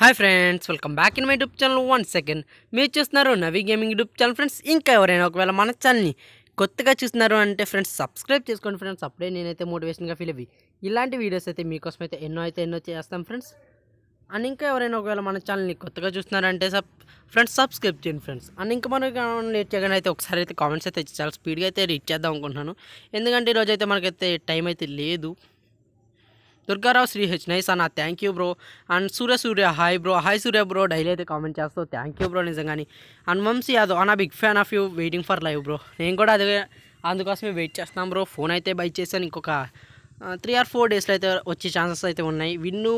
hi friends welcome back in my YouTube channel one second మీరు చూస్తున్నారు నవి gaming YouTube channel friends ఇంకా ఎవరైనా ఒకవేళ మన ఛానల్ని కొత్తగా చూస్తున్నారు అంటే ఫ్రెండ్స్ సబ్స్క్రైబ్ చేసుకోండి ఫ్రెండ్స్ అప్పుడే నేనైతే మోటివేషన్గా ఫీల్ అవి ఇలాంటి వీడియోస్ అయితే మీకోసం అయితే ఎన్నో అయితే ఎన్నో చేస్తాం ఫ్రెండ్స్ అండ్ ఇంకా ఎవరైనా ఒకవేళ మన ఛానల్ని కొత్తగా చూస్తున్నారంటే సబ్ ఫ్రెండ్స్ సబ్స్క్రైబ్ చేయండి ఫ్రెండ్స్ అండ్ ఇంకా మనకి లేట్ చేయగానే అయితే ఒకసారి అయితే కామెంట్స్ అయితే చాలా స్పీడ్గా అయితే రీచ్ చేద్దాం అనుకుంటున్నాను ఎందుకంటే ఈరోజు అయితే మనకైతే టైం అయితే లేదు దుర్గారావు శ్రీ హెచ్ నైస్ అన్న thank you bro and Surya Surya hi bro hi Surya bro daily అయితే కామెంట్ చేస్తావు థ్యాంక్ యూ బ్రో నిజంగాని అండ్ వంశీ యాదవ్ అన్న big fan of you waiting for live bro నేను కూడా అదే అందుకోసమే వెయిట్ చేస్తున్నాం బ్రో ఫోన్ అయితే బై చేశాను ఇంకొక త్రీ ఆర్ ఫోర్ డేస్లో అయితే వచ్చే ఛాన్సెస్ అయితే ఉన్నాయి Vinnu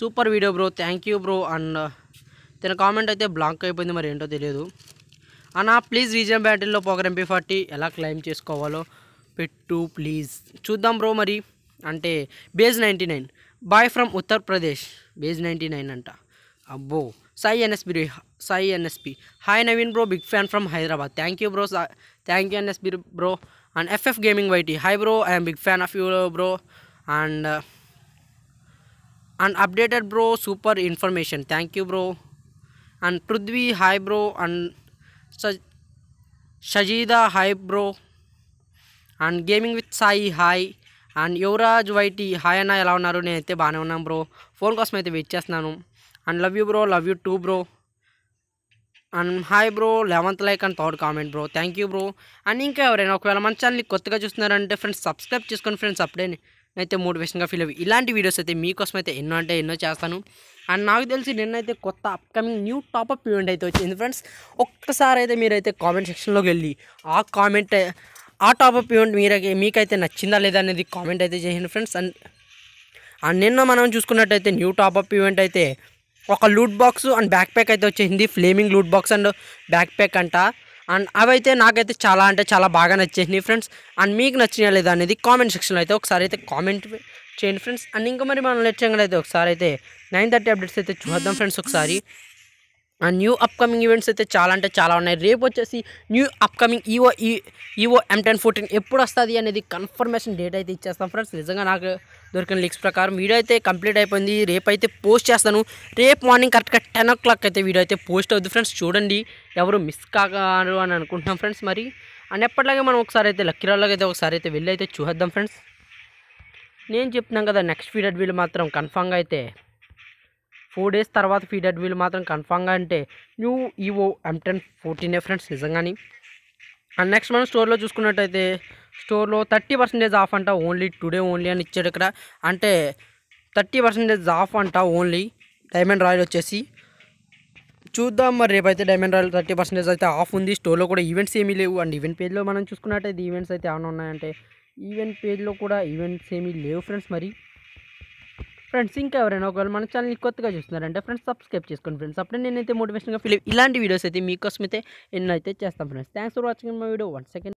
super video bro thank you bro and తన కామెంట్ అయితే బ్లాక్ అయిపోయింది మరి ఏంటో తెలియదు అన్న ప్లీజ్ రీజన్ బ్యాటరీలో పోగర్ ఫార్టీ ఎలా క్లెయిమ్ చేసుకోవాలో పెట్టు ప్లీజ్ చూద్దాం బ్రో మరి అంటే బేజ్ ninety nine boy from Uttar Pradesh బేజ్ నైంటీ నైన్ అంట అబ్బో Sai NSP Sai NSP hi Naveen bro big fan from Hyderabad thank you bro thank you NSP bro and FF gaming YT hi bro I'm big fan of you bro and and updated bro super information thank you bro and Prithvi hi bro and Shajida hi bro and gaming with Sai hi and Yuvraj YT hi అన్న ఎలా ఉన్నారు నేనైతే బాగానే ఉన్నాను bro phone కోసం అయితే wait చేస్తున్నాను and love you bro love you too bro and hi bro eleventh like and third comment bro thank you bro and ఇంకా ఎవరైనా ఒకవేళ మన ఛానల్ని కొత్తగా చూస్తున్నారంటే ఫ్రెండ్స్ సబ్స్క్రైబ్ చేసుకొని ఫ్రెండ్స్ అప్పుడే నేనైతే మోటివేషన్గా ఫీల్ అయ్యి ఇలాంటి వీడియోస్ అయితే మీకోసం అయితే ఎన్నో అంటే ఎన్నో చేస్తాను అండ్ నాకు తెలిసి నిన్నైతే కొత్త అప్కమింగ్ న్యూ టాపప్ ఈవెంట్ అయితే వచ్చింది ఫ్రెండ్స్ ఒక్కసారి అయితే మీరైతే కామెంట్ సెక్షన్లోకి వెళ్ళి ఆ కామెంట్ ఆ టాప్ అప్ ఈవెంట్ మీరే మీకైతే నచ్చిందా లేదా అనేది కామెంట్ అయితే చేయండి ఫ్రెండ్స్ అండ్ అండ్ నిన్న మనం చూసుకున్నట్టయితే న్యూ టాప్ అప్ ఈవెంట్ అయితే ఒక loot box and backpack అయితే వచ్చేసింది flaming loot box and backpack అంట అండ్ అవైతే నాకైతే చాలా అంటే చాలా బాగా నచ్చేసినాయి ఫ్రెండ్స్ అండ్ మీకు నచ్చినా లేదా అనేది కామెంట్ సెక్షన్లో అయితే ఒకసారి అయితే కామెంట్ చేయండి ఫ్రెండ్స్ అండ్ ఇంకా మరి మనం నచ్చిన అయితే ఒకసారి అయితే నైన్ థర్టీ అప్డేట్స్ అయితే చూద్దాం ఫ్రెండ్స్ ఒకసారి న్యూ అప్కమింగ్ ఈవెంట్స్ అయితే చాలా అంటే చాలా ఉన్నాయి రేపు వచ్చేసి new upcoming evo E evo M ten fourteen ఎప్పుడు వస్తుంది అనేది కన్ఫర్మేషన్ డేట్ అయితే ఇచ్చేస్తాం ఫ్రెండ్స్ నిజంగా నాకు దొరికిన లిక్స్ ప్రకారం వీడియో అయితే కంప్లీట్ అయిపోయింది రేపు అయితే పోస్ట్ చేస్తాను రేపు మార్నింగ్ కరెక్ట్గా టెన్ ఓ క్లాక్ అయితే వీడియో అయితే పోస్ట్ అవుద్ది ఫ్రెండ్స్ చూడండి ఎవరు మిస్ కాగారు అని అనుకుంటున్నాం ఫ్రెండ్స్ మరి అండ్ ఎప్పటిలాగే మనం ఒకసారి అయితే లక్కీరాల్లోకి అయితే ఒకసారి అయితే వెళ్ళి అయితే చూద్దాం ఫ్రెండ్స్ నేను చెప్తున్నాను కదా నెక్స్ట్ పీరియడ్ వీళ్ళు మాత్రం కన్ఫామ్గా అయితే ఫోర్ డేస్ తర్వాత ఫీడెడ్ వీల్ మాత్రం కన్ఫామ్గా అంటే న్యూ ఈవో ఎం టెన్ ఫోర్టీనే ఫ్రెండ్స్ నిజంగాని అండ్ నెక్స్ట్ మనం స్టోర్లో చూసుకున్నట్టయితే స్టోర్లో థర్టీ పర్సెంటేజ్ ఆఫ్ అంట ఓన్లీ టుడే ఓన్లీ అని ఇచ్చాడు ఇక్కడ అంటే థర్టీ పర్సెంటేజ్ ఆఫ్ అంట ఓన్లీ డైమండ్ రాయల్ వచ్చేసి చూద్దాం మరి రేపైతే డైమండ్ రాయల్ థర్టీ పర్సెంటేజ్ అయితే ఆఫ్ ఉంది స్టోర్లో కూడా ఈవెంట్స్ ఏమీ లేవు అండ్ ఈవెంట్ పేజ్లో మనం చూసుకున్నట్టయితే ఈవెంట్స్ అయితే ఏమైనా ఉన్నాయంటే ఈవెంట్ పేజ్లో కూడా ఈవెంట్స్ ఏమీ లేవు ఫ్రెండ్స్ మరి ఫ్రెండ్స్ ఇంకా ఎవరైనా ఒకవేళ మన ఛానల్ కొత్తగా చూస్తున్నారంటే ఫ్రెండ్స్ సబ్స్క్రైబ్ చేసుకోండి ఫ్రెండ్స్ అప్పుడే నేనైతే మోటివేషన్గా ఫీల్ ఇలాంటి వీడియోస్ అయితే మీకోసం అయితే ఎన్నైతే చేస్తాం ఫ్రెండ్స్ థ్యాంక్స్ ఫర్ వాచింగ్ మా వీడియో వన్ సెకండ్